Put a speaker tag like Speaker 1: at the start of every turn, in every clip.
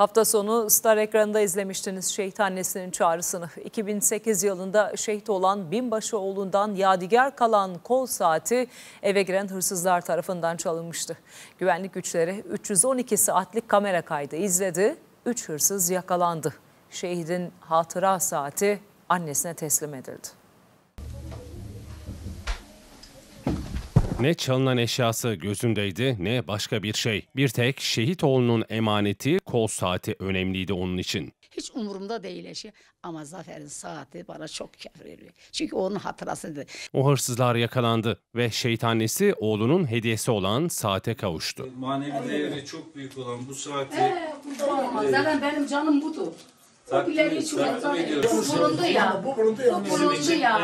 Speaker 1: Hafta sonu Star ekranında izlemiştiniz şehit annesinin çağrısını. 2008 yılında şehit olan binbaşı oğlundan yadigar kalan kol saati eve giren hırsızlar tarafından çalınmıştı. Güvenlik güçleri 312 saatlik kamera kaydı izledi. 3 hırsız yakalandı. Şehidin hatıra saati annesine teslim edildi.
Speaker 2: Ne çalınan eşyası gözündeydi ne başka bir şey. Bir tek şehit oğlunun emaneti kol saati önemliydi onun için.
Speaker 3: Hiç umurumda değil eşi ama Zafer'in saati bana çok keyif veriyor. Çünkü onun hatırasıydı.
Speaker 2: O hırsızlar yakalandı ve şehit annesi oğlunun hediyesi olan saate kavuştu. Manevi değeri çok büyük olan bu saati... Ee, bu da olmaz. Zaten
Speaker 4: benim canım budur.
Speaker 2: Popüler hiç Bulundu ya. Bu bulundu
Speaker 4: ya. Bu bulundu ya.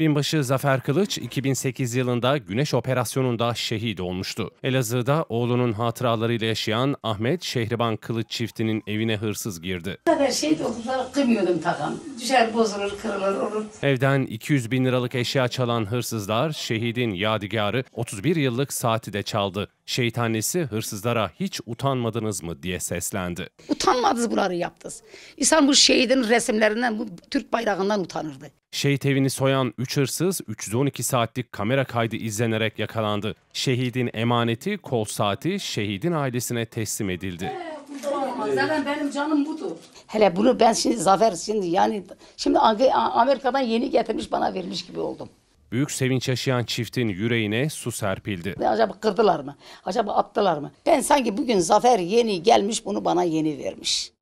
Speaker 2: Binbaşı Zafer Kılıç 2008 yılında Güneş Operasyonu'nda şehit olmuştu. Elazığ'da oğlunun hatıralarıyla yaşayan Ahmet Şehriban Kılıç çiftinin evine hırsız girdi.
Speaker 3: Bu kadar şehit oldular kıymıyordum takam. Düşer bozulur kırılır
Speaker 2: olur. Evden 200 bin liralık eşya çalan hırsızlar şehidin yadigarı 31 yıllık saati de çaldı şeytanesi hırsızlara hiç utanmadınız mı diye seslendi.
Speaker 3: Utanmadız bunları yaptız. İnsan bu şehidin resimlerinden, bu Türk bayrağından utanırdı.
Speaker 2: Şehit evini soyan 3 hırsız 312 saatlik kamera kaydı izlenerek yakalandı. Şehidin emaneti, kol saati şehidin ailesine teslim edildi.
Speaker 3: Zaten
Speaker 4: benim canım budur.
Speaker 3: Hele bunu ben şimdi Zafer şimdi yani şimdi Amerika'dan yeni getirmiş bana verilmiş gibi oldum.
Speaker 2: Büyük sevinç yaşayan çiftin yüreğine su serpildi.
Speaker 3: Acaba kırdılar mı? Acaba attılar mı? Ben sanki bugün Zafer yeni gelmiş bunu bana yeni vermiş.